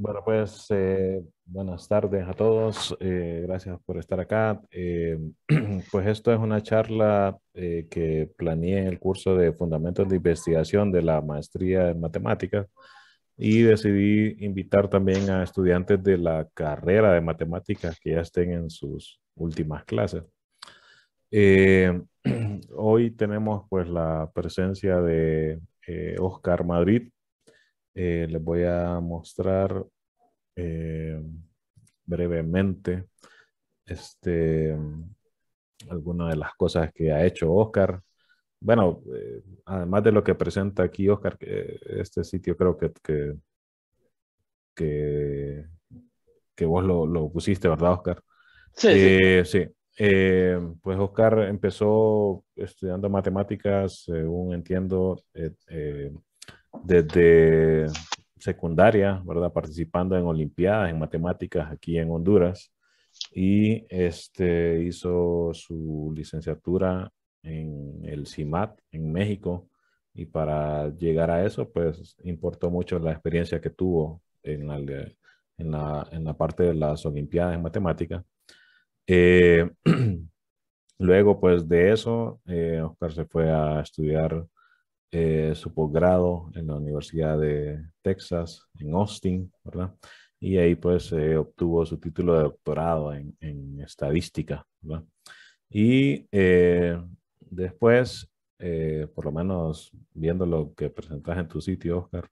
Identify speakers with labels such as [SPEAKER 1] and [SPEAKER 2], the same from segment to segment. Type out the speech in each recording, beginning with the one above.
[SPEAKER 1] Bueno, pues eh, buenas tardes a todos. Eh, gracias por estar acá. Eh, pues esto es una charla que planeé en el curso de Fundamentos de Investigación de la Maestría en Matemáticas y decidí invitar también a estudiantes de la carrera de matemáticas que ya estén en sus últimas clases. hoy tenemos pues la presencia de Oscar Madrid, eh, les voy a mostrar eh, brevemente este, algunas de las cosas que ha hecho Oscar. Bueno, eh, además de lo que presenta aquí Oscar, este sitio creo que, que, vos lo, pusiste, ¿verdad, Oscar? Sí. sí. pues Oscar empezó estudiando matemáticas, según entiendo, desde secundaria, ¿verdad? Participando en Olimpiadas, en matemáticas aquí en Honduras. Y este, hizo su licenciatura en el CIMAT en México. Y para llegar a eso, pues importó mucho la experiencia que tuvo en la, en la, en la parte de las Olimpiadas en matemáticas. Eh, luego, pues de eso, eh, Oscar se fue a estudiar eh, su posgrado en la Universidad de Texas, en Austin, ¿verdad? Y ahí pues eh, obtuvo su título de doctorado en, estadística, ¿verdad? Y eh, después, por lo menos viendo lo que presentas en tu sitio, Oscar,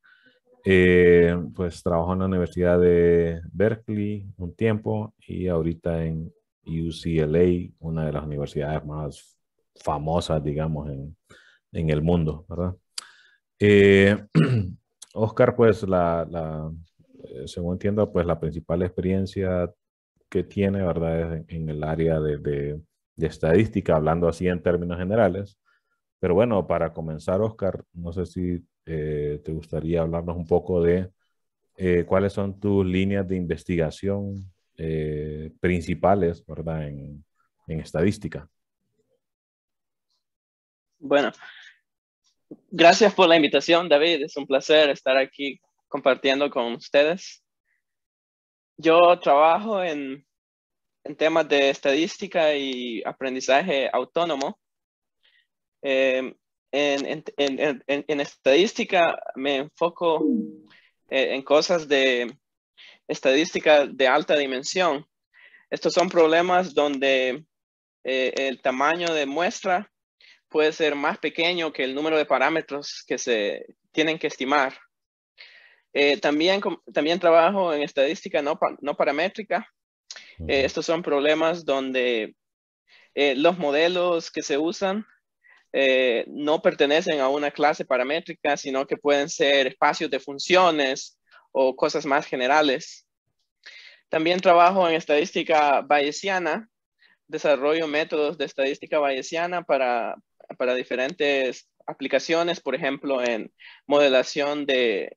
[SPEAKER 1] pues trabajó en la Universidad de Berkeley un tiempo y ahorita en UCLA, una de las universidades más famosas, digamos, en, en el mundo, ¿verdad? Eh, Oscar, pues la, eh, según entiendo, pues la principal experiencia que tiene, ¿verdad? en, el área de, estadística, hablando así en términos generales. Pero bueno, para comenzar, Oscar, no sé si eh, te gustaría hablarnos un poco de cuáles son tus líneas de investigación principales, ¿verdad? en estadística.
[SPEAKER 2] Bueno, gracias por la invitación, David. Es un placer estar aquí compartiendo con ustedes. Yo trabajo en, temas de estadística y aprendizaje autónomo. Em, en, estadística me enfoco eh, en cosas de estadística de alta dimensión. Estos son problemas donde eh, el tamaño de muestra puede ser más pequeño que el número de parámetros que se tienen que estimar. Eh, también, también trabajo en estadística no, paramétrica. Eh, estos son problemas donde eh, los modelos que se usan no pertenecen a una clase paramétrica, sino que pueden ser espacios de funciones o cosas más generales. También trabajo en estadística bayesiana, desarrollo métodos de estadística bayesiana para para diferentes aplicaciones, por ejemplo, en modelación de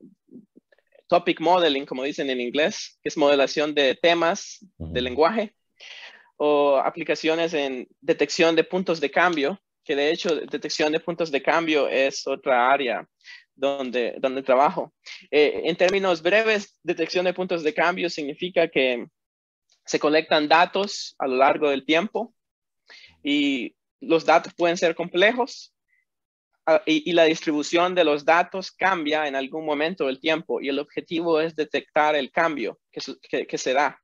[SPEAKER 2] topic modeling, como dicen en inglés, que es modelación de temas de lenguaje, o aplicaciones en detección de puntos de cambio, que de hecho detección de puntos de cambio es otra área donde, donde trabajo. Eh, en términos breves, detección de puntos de cambio significa que se colectan datos a lo largo del tiempo y los datos pueden ser complejos ah, y, la distribución de los datos cambia en algún momento del tiempo y el objetivo es detectar el cambio que, se da,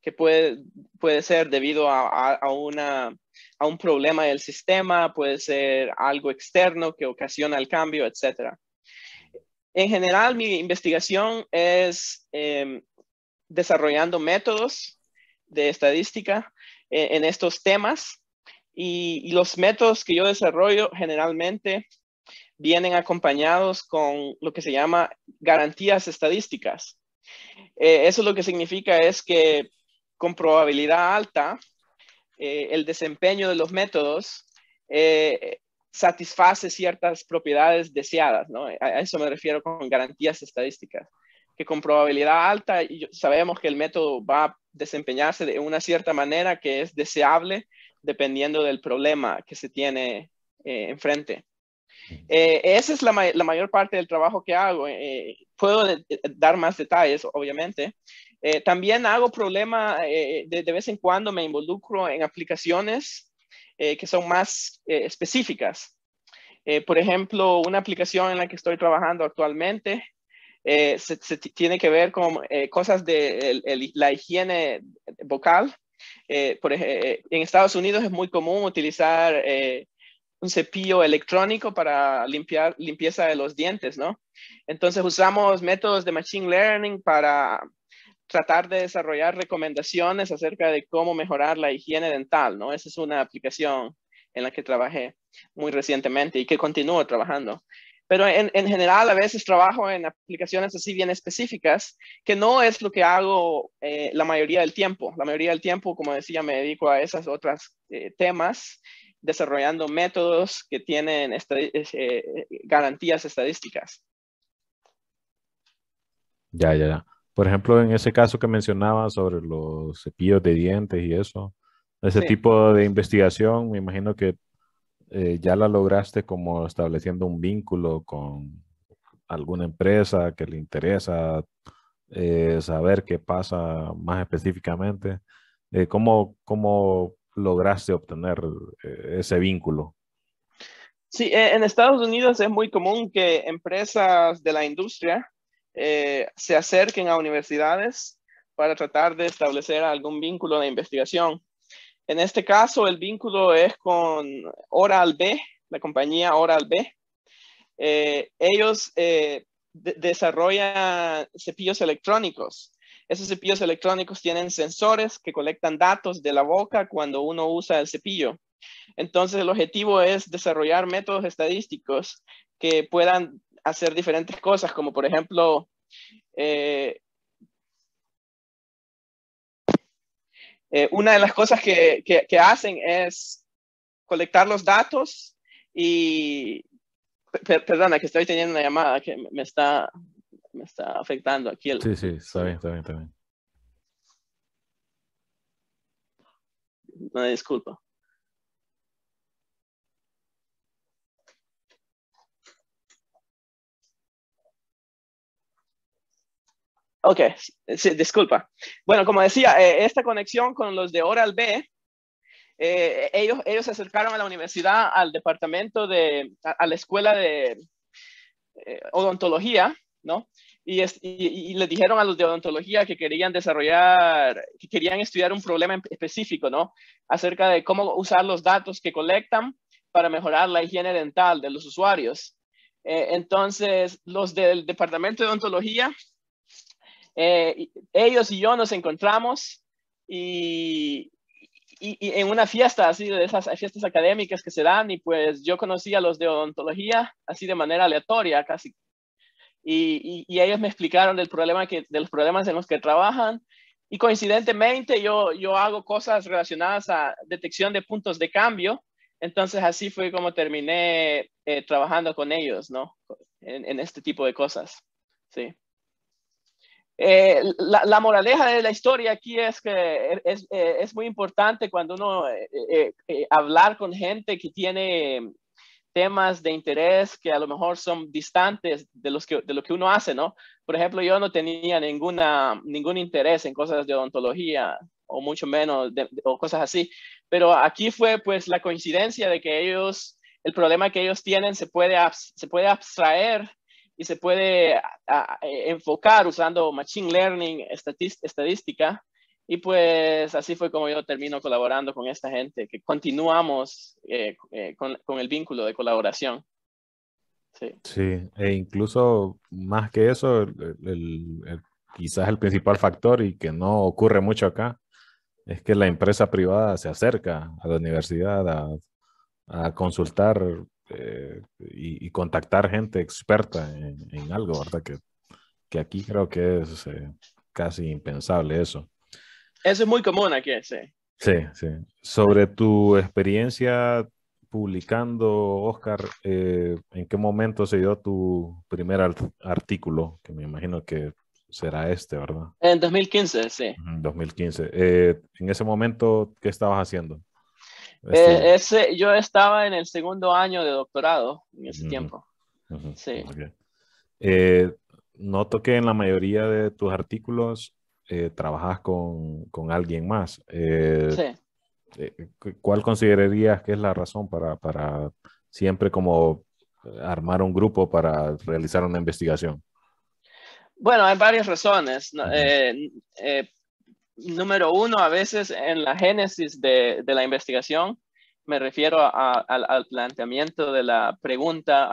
[SPEAKER 2] que puede, puede ser debido a, a, un problema del sistema, puede ser algo externo que ocasiona el cambio, etc. En general, mi investigación es em, desarrollando métodos de estadística eh, en estos temas y, los métodos que yo desarrollo generalmente vienen acompañados con lo que se llama garantías estadísticas. Eh, eso lo que significa es que con probabilidad alta, eh, el desempeño de los métodos eh, satisface ciertas propiedades deseadas, ¿no? A eso me refiero con garantías estadísticas, que con probabilidad alta sabemos que el método va a desempeñarse de una cierta manera que es deseable dependiendo del problema que se tiene eh, enfrente. Eh, esa es la, mayor parte del trabajo que hago. Eh, puedo dar más detalles, obviamente. también hago problema, de, vez en cuando me involucro en aplicaciones que son más específicas. por ejemplo, una aplicación en la que estoy trabajando actualmente se, tiene que ver con cosas de la higiene vocal eh, por eh, eh, en Estados Unidos es muy común utilizar un cepillo electrónico para limpiar limpieza de los dientes, ¿no? Entonces usamos métodos de machine learning para tratar de desarrollar recomendaciones acerca de cómo mejorar la higiene dental, ¿no? Esa es una aplicación en la que trabajé muy recientemente y que continúo trabajando. Pero en, general a veces trabajo en aplicaciones así bien específicas, que no es lo que hago eh, la mayoría del tiempo. La mayoría del tiempo, como decía, me dedico a esas otras eh, temas, desarrollando métodos que tienen este, eh, garantías estadísticas.
[SPEAKER 1] Ya, ya, ya. Por ejemplo, en ese caso que mencionaba sobre los cepillos de dientes y eso, ese tipo de investigación, me imagino que eh, ya la lograste como estableciendo un vínculo con alguna empresa que le interesa eh, saber qué pasa más específicamente. Eh, ¿cómo, ¿cómo, lograste obtener ese vínculo?
[SPEAKER 2] Sí, e, en Estados Unidos es muy común que empresas de la industria se acerquen a universidades para tratar de establecer algún vínculo de investigación. En este caso, el vínculo es con Oral B, la compañía Oral B. Eh, ellos eh, desarrollan cepillos electrónicos. Esos cepillos electrónicos tienen sensores que colectan datos de la boca cuando uno usa el cepillo. Entonces, el objetivo es desarrollar métodos estadísticos que puedan hacer diferentes cosas, como por ejemplo eh, Eh, una de las cosas que, que, hacen es colectar los datos y... perdona, que estoy teniendo una llamada que me está, me está afectando aquí.
[SPEAKER 1] Sí, sí, está bien, está bien, está bien.
[SPEAKER 2] disculpa. Ok, disculpa. Bueno, como decía, eh, esta conexión con los de Oral B, eh, ellos, ellos se acercaron a la universidad, al departamento de, a, la escuela de eh, odontología, ¿no? Y, les dijeron a los de odontología que querían desarrollar, que querían estudiar un problema específico, ¿no? Acerca de cómo usar los datos que colectan para mejorar la higiene dental de los usuarios. entonces, los del departamento de odontología eh, ellos y yo nos encontramos y, en una fiesta, así de esas fiestas académicas que se dan, y pues yo conocí a los de odontología así de manera aleatoria casi. Y, ellos me explicaron del problema que, de los problemas en los que trabajan. Y coincidentemente yo, yo hago cosas relacionadas a detección de puntos de cambio. Entonces así fue como terminé eh, trabajando con ellos, ¿no? en este tipo de cosas. Sí. Eh, la, moraleja de la historia aquí es que es, eh, es muy importante cuando uno habla eh, hablar con gente que tiene temas de interés que a lo mejor son distantes de, los que, de lo que uno hace, ¿no? Por ejemplo, yo no tenía ninguna, ningún interés en cosas de odontología o mucho menos, de, o cosas así, pero aquí fue pues la coincidencia de que ellos, el problema que ellos tienen se puede, se puede abstraer y se puede eh, enfocar usando Machine Learning, estadística. Y pues así fue como yo termino colaborando con esta gente, que continuamos eh, eh, con, el vínculo de colaboración. Sí.
[SPEAKER 1] sí, e incluso más que eso, quizás el principal factor y que no ocurre mucho acá, es que la empresa privada se acerca a la universidad a, a consultar este, y, contactar gente experta en, algo, ¿verdad? Que, que, aquí creo que es eh, casi impensable eso.
[SPEAKER 2] Eso es muy común aquí, sí.
[SPEAKER 1] Sí, sí. Sobre tu experiencia publicando, Oscar, eh, ¿en qué momento se dio tu primer artículo? Que me imagino que será este, ¿verdad?
[SPEAKER 2] En 2015, sí.
[SPEAKER 1] 2015. Eh, en ese momento, ¿qué estabas haciendo? Este, eh,
[SPEAKER 2] ese, yo estaba en el segundo año de doctorado en ese tiempo. Sí.
[SPEAKER 1] Eh, noto que en la mayoría de tus artículos eh, trabajas con, con, alguien más. sí. ¿Cuál considerarías que es la razón para, para siempre como armar un grupo para realizar una investigación?
[SPEAKER 2] Bueno, hay varias razones número uno, a veces en la génesis de, la investigación, me refiero al planteamiento de la pregunta